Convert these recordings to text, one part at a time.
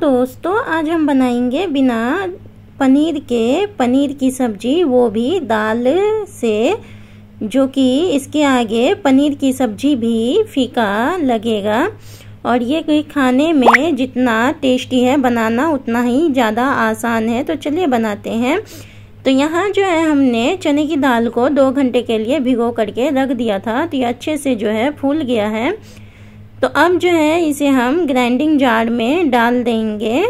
दोस्तों आज हम बनाएंगे बिना पनीर के पनीर की सब्जी वो भी दाल से जो कि इसके आगे पनीर की सब्जी भी फीका लगेगा और ये कोई खाने में जितना टेस्टी है बनाना उतना ही ज़्यादा आसान है तो चलिए बनाते हैं तो यहाँ जो है हमने चने की दाल को दो घंटे के लिए भिगो करके रख दिया था तो ये अच्छे से जो है फूल गया है तो अब जो है इसे हम ग्राइंडिंग जार में डाल देंगे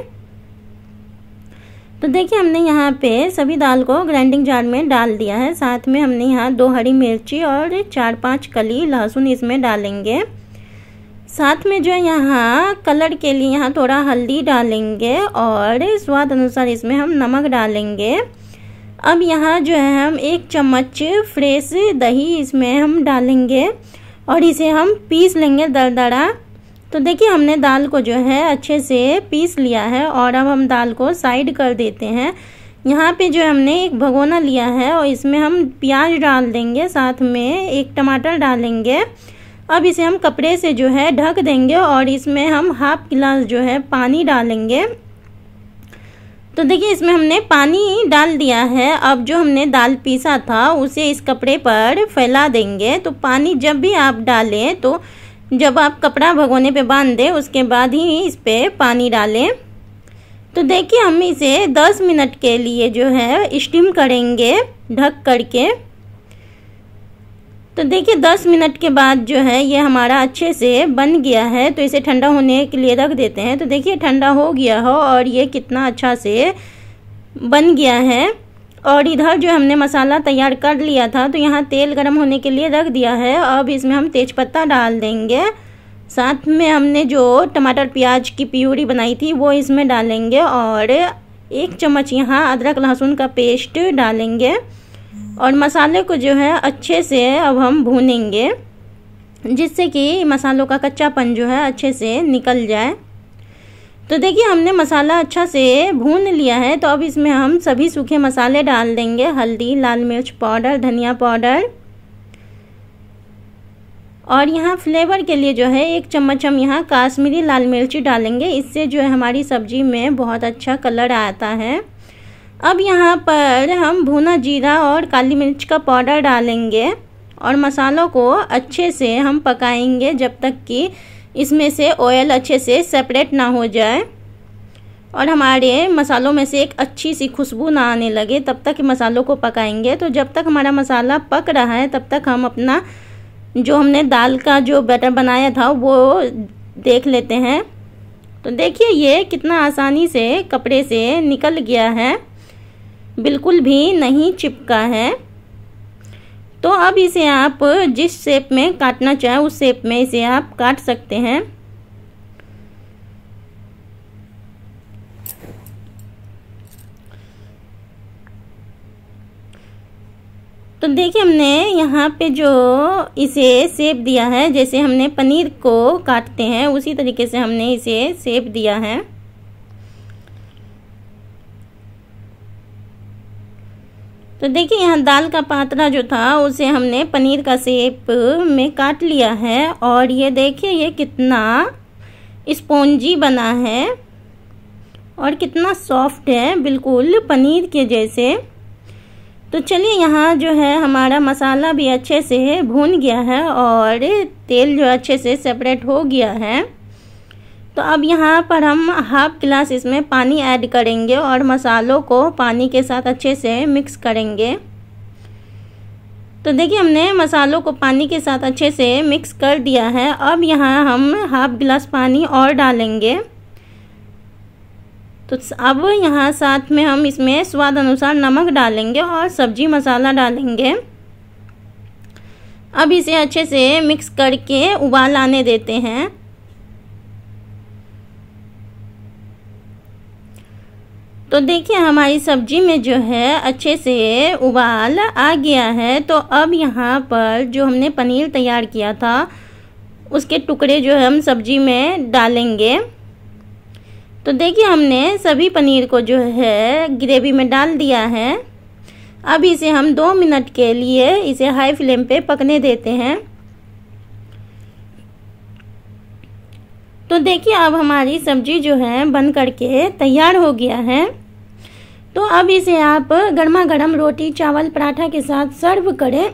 तो देखिए हमने यहाँ पे सभी दाल को ग्राइंडिंग जार में डाल दिया है साथ में हमने यहाँ दो हरी मिर्ची और चार पांच कली लहसुन इसमें डालेंगे साथ में जो यहाँ कलर के लिए यहाँ थोड़ा हल्दी डालेंगे और स्वाद अनुसार इसमें हम नमक डालेंगे अब यहाँ जो है हम एक चम्मच फ्रेश दही इसमें हम डालेंगे और इसे हम पीस लेंगे दरा तो देखिए हमने दाल को जो है अच्छे से पीस लिया है और अब हम दाल को साइड कर देते हैं यहाँ पे जो हमने एक भगोना लिया है और इसमें हम प्याज डाल देंगे साथ में एक टमाटर डालेंगे अब इसे हम कपड़े से जो है ढक देंगे और इसमें हम हाफ गिलास जो है पानी डालेंगे तो देखिए इसमें हमने पानी डाल दिया है अब जो हमने दाल पीसा था उसे इस कपड़े पर फैला देंगे तो पानी जब भी आप डालें तो जब आप कपड़ा भगोने पे बांध दें उसके बाद ही इस पर पानी डालें तो देखिए हम इसे 10 मिनट के लिए जो है स्टीम करेंगे ढक करके तो देखिए 10 मिनट के बाद जो है ये हमारा अच्छे से बन गया है तो इसे ठंडा होने के लिए रख देते हैं तो देखिए ठंडा हो गया हो और ये कितना अच्छा से बन गया है और इधर जो हमने मसाला तैयार कर लिया था तो यहाँ तेल गर्म होने के लिए रख दिया है अब इसमें हम तेज़पत्ता डाल देंगे साथ में हमने जो टमाटर प्याज की प्यूरी बनाई थी वो इसमें डालेंगे और एक चम्मच यहाँ अदरक लहसुन का पेस्ट डालेंगे और मसाले को जो है अच्छे से अब हम भूनेंगे जिससे कि मसालों का कच्चापन जो है अच्छे से निकल जाए तो देखिए हमने मसाला अच्छा से भून लिया है तो अब इसमें हम सभी सूखे मसाले डाल देंगे हल्दी लाल मिर्च पाउडर धनिया पाउडर और यहाँ फ्लेवर के लिए जो है एक चम्मच हम यहाँ काश्मीरी लाल मिर्ची डालेंगे इससे जो है हमारी सब्ज़ी में बहुत अच्छा कलर आता है अब यहाँ पर हम भुना जीरा और काली मिर्च का पाउडर डालेंगे और मसालों को अच्छे से हम पकाएंगे जब तक कि इसमें से ऑयल अच्छे से सेपरेट ना हो जाए और हमारे मसालों में से एक अच्छी सी खुशबू ना आने लगे तब तक मसालों को पकाएंगे तो जब तक हमारा मसाला पक रहा है तब तक हम अपना जो हमने दाल का जो बैटर बनाया था वो देख लेते हैं तो देखिए ये कितना आसानी से कपड़े से निकल गया है बिल्कुल भी नहीं चिपका है तो अब इसे आप जिस शेप में काटना चाहें उस शेप में इसे आप काट सकते हैं तो देखिए हमने यहाँ पे जो इसे सेप दिया है जैसे हमने पनीर को काटते हैं उसी तरीके से हमने इसे सेप दिया है तो देखिए यहाँ दाल का पात्रा जो था उसे हमने पनीर का सेप में काट लिया है और ये देखिए ये कितना स्पॉन्जी बना है और कितना सॉफ्ट है बिल्कुल पनीर के जैसे तो चलिए यहाँ जो है हमारा मसाला भी अच्छे से भून गया है और तेल जो अच्छे से सेपरेट हो गया है तो अब यहाँ पर हम हाफ गिलास इसमें पानी ऐड करेंगे और मसालों को पानी के साथ अच्छे से मिक्स करेंगे तो देखिए हमने मसालों को पानी के साथ अच्छे से मिक्स कर दिया है अब यहाँ हम हाफ गिलास पानी और डालेंगे तो अब यहाँ साथ में हम इसमें स्वाद अनुसार नमक डालेंगे और सब्जी मसाला डालेंगे अब इसे अच्छे से मिक्स करके उबाल आने देते हैं तो देखिए हमारी सब्जी में जो है अच्छे से उबाल आ गया है तो अब यहाँ पर जो हमने पनीर तैयार किया था उसके टुकड़े जो है हम सब्जी में डालेंगे तो देखिए हमने सभी पनीर को जो है ग्रेवी में डाल दिया है अब इसे हम दो मिनट के लिए इसे हाई फ्लेम पे पकने देते हैं तो देखिए अब हमारी सब्जी जो है बन करके तैयार हो गया है तो अब इसे आप गर्मा गर्म रोटी चावल पराठा के साथ सर्व करें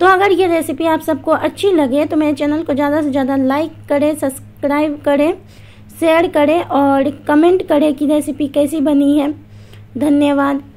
तो अगर ये रेसिपी आप सबको अच्छी लगे तो मेरे चैनल को ज़्यादा से ज़्यादा लाइक करें सब्सक्राइब करें शेयर करें और कमेंट करें कि रेसिपी कैसी बनी है धन्यवाद